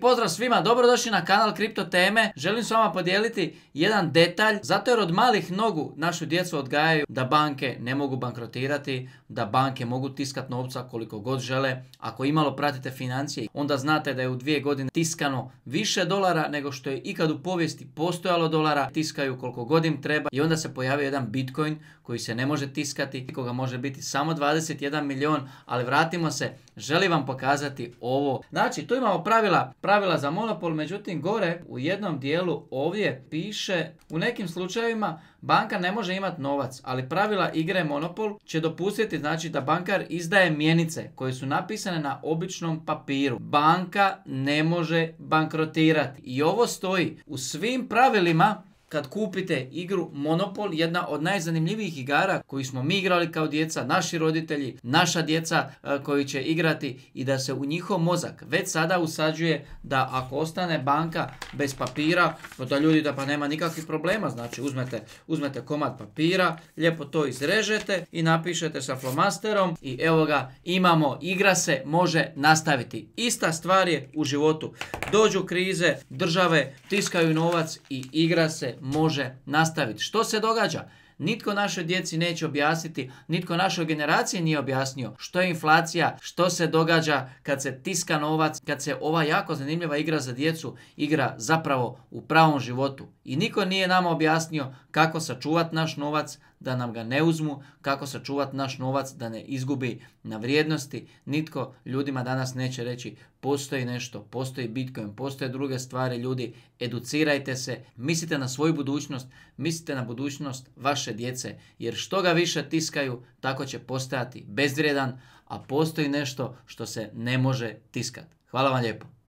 Pozdrav svima, dobrodošli na kanal Kripto Teme. Želim s vama podijeliti jedan detalj, zato jer od malih nogu našu djecu odgajaju da banke ne mogu bankrotirati, da banke mogu tiskati novca koliko god žele. Ako imalo pratite financije, onda znate da je u dvije godine tiskano više dolara nego što je ikad u povijesti postojalo dolara. Tiskaju koliko god im treba i onda se pojavi jedan Bitcoin koji se ne može tiskati, koga može biti samo 21 milion, ali vratimo se, želim vam pokazati ovo. Znači, tu imamo pravila pravila za monopol, međutim gore u jednom dijelu ovdje piše u nekim slučajevima banka ne može imati novac, ali pravila igre monopol će dopustiti znači da bankar izdaje mjenice koje su napisane na običnom papiru. Banka ne može bankrotirati i ovo stoji u svim pravilima kad kupite igru Monopol, jedna od najzanimljivijih igara koji smo mi igrali kao djeca, naši roditelji, naša djeca e, koji će igrati i da se u njihov mozak već sada usađuje da ako ostane banka bez papira, da pa ljudi da pa nema nikakvih problema, znači uzmete, uzmete komad papira, lijepo to izrežete i napišete sa flomasterom i evo ga imamo, igra se može nastaviti. Ista stvar je u životu dođu krize, države tiskaju novac i igra se može nastaviti. Što se događa? Nitko našoj djeci neće objasniti, nitko našoj generaciji nije objasnio što je inflacija, što se događa kad se tiska novac, kad se ova jako zanimljiva igra za djecu igra zapravo u pravom životu. I niko nije nama objasnio kako sačuvati naš novac, da nam ga ne uzmu, kako sačuvati naš novac da ne izgubi na vrijednosti. Nitko ljudima danas neće reći postoji nešto, postoji Bitcoin, postoje druge stvari, ljudi, educirajte se, mislite na svoju budućnost, mislite na budućnost vaše djece, jer što ga više tiskaju, tako će postajati bezvrijedan, a postoji nešto što se ne može tiskati. Hvala vam lijepo.